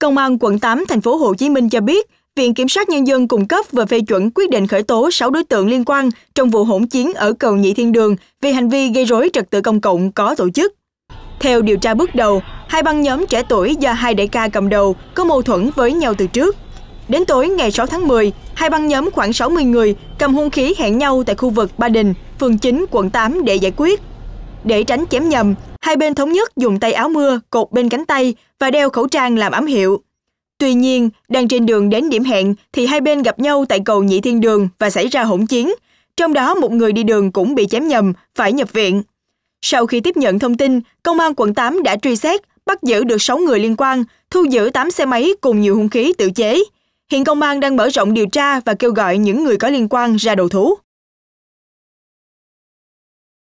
Công an quận 8 thành phố Hồ Chí Minh cho biết, Viện Kiểm sát Nhân dân cung cấp và phê chuẩn quyết định khởi tố 6 đối tượng liên quan trong vụ hỗn chiến ở cầu Nhị Thiên Đường vì hành vi gây rối trật tự công cộng có tổ chức. Theo điều tra bước đầu, hai băng nhóm trẻ tuổi do hai đại ca cầm đầu có mâu thuẫn với nhau từ trước. Đến tối ngày 6 tháng 10, hai băng nhóm khoảng 60 người cầm hung khí hẹn nhau tại khu vực Ba Đình, phường 9, quận 8 để giải quyết. Để tránh chém nhầm, hai bên thống nhất dùng tay áo mưa cột bên cánh tay và đeo khẩu trang làm ám hiệu. Tuy nhiên, đang trên đường đến điểm hẹn thì hai bên gặp nhau tại cầu Nhị Thiên Đường và xảy ra hỗn chiến. Trong đó một người đi đường cũng bị chém nhầm, phải nhập viện. Sau khi tiếp nhận thông tin, công an quận 8 đã truy xét, bắt giữ được 6 người liên quan, thu giữ 8 xe máy cùng nhiều hung khí tự chế. Hiện công an đang mở rộng điều tra và kêu gọi những người có liên quan ra đầu thú.